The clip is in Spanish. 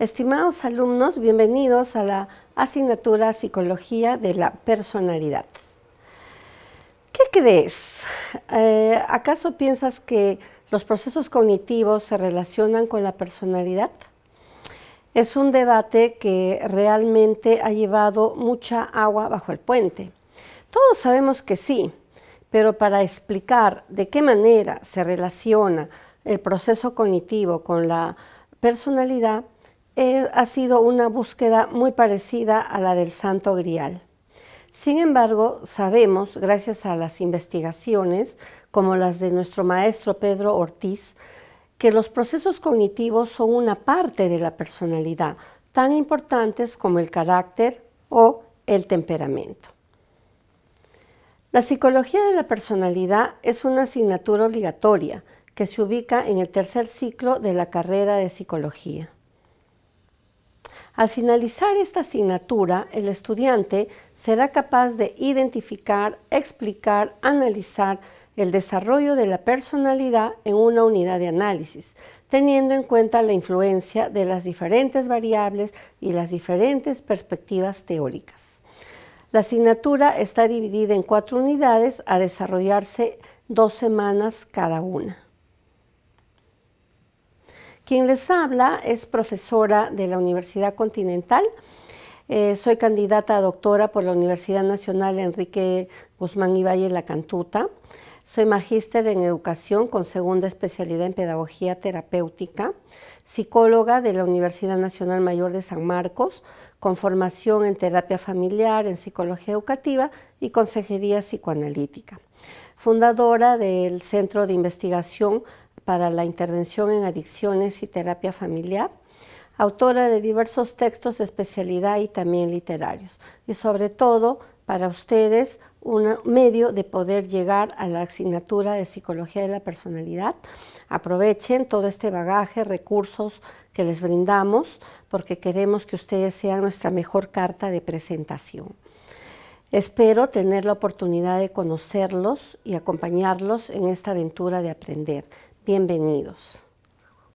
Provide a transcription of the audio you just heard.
Estimados alumnos, bienvenidos a la asignatura Psicología de la Personalidad. ¿Qué crees? Eh, ¿Acaso piensas que los procesos cognitivos se relacionan con la personalidad? Es un debate que realmente ha llevado mucha agua bajo el puente. Todos sabemos que sí, pero para explicar de qué manera se relaciona el proceso cognitivo con la personalidad, eh, ha sido una búsqueda muy parecida a la del Santo Grial. Sin embargo, sabemos, gracias a las investigaciones, como las de nuestro maestro Pedro Ortiz, que los procesos cognitivos son una parte de la personalidad, tan importantes como el carácter o el temperamento. La psicología de la personalidad es una asignatura obligatoria que se ubica en el tercer ciclo de la carrera de psicología. Al finalizar esta asignatura, el estudiante será capaz de identificar, explicar, analizar el desarrollo de la personalidad en una unidad de análisis, teniendo en cuenta la influencia de las diferentes variables y las diferentes perspectivas teóricas. La asignatura está dividida en cuatro unidades a desarrollarse dos semanas cada una. Quien les habla es profesora de la Universidad Continental. Eh, soy candidata a doctora por la Universidad Nacional Enrique Guzmán y Valle La Cantuta. Soy magíster en educación con segunda especialidad en pedagogía terapéutica, psicóloga de la Universidad Nacional Mayor de San Marcos, con formación en terapia familiar, en psicología educativa y consejería psicoanalítica. Fundadora del Centro de Investigación para la intervención en adicciones y terapia familiar, autora de diversos textos de especialidad y también literarios, y sobre todo para ustedes un medio de poder llegar a la asignatura de psicología de la personalidad. Aprovechen todo este bagaje, recursos que les brindamos, porque queremos que ustedes sean nuestra mejor carta de presentación. Espero tener la oportunidad de conocerlos y acompañarlos en esta aventura de aprender. Bienvenidos.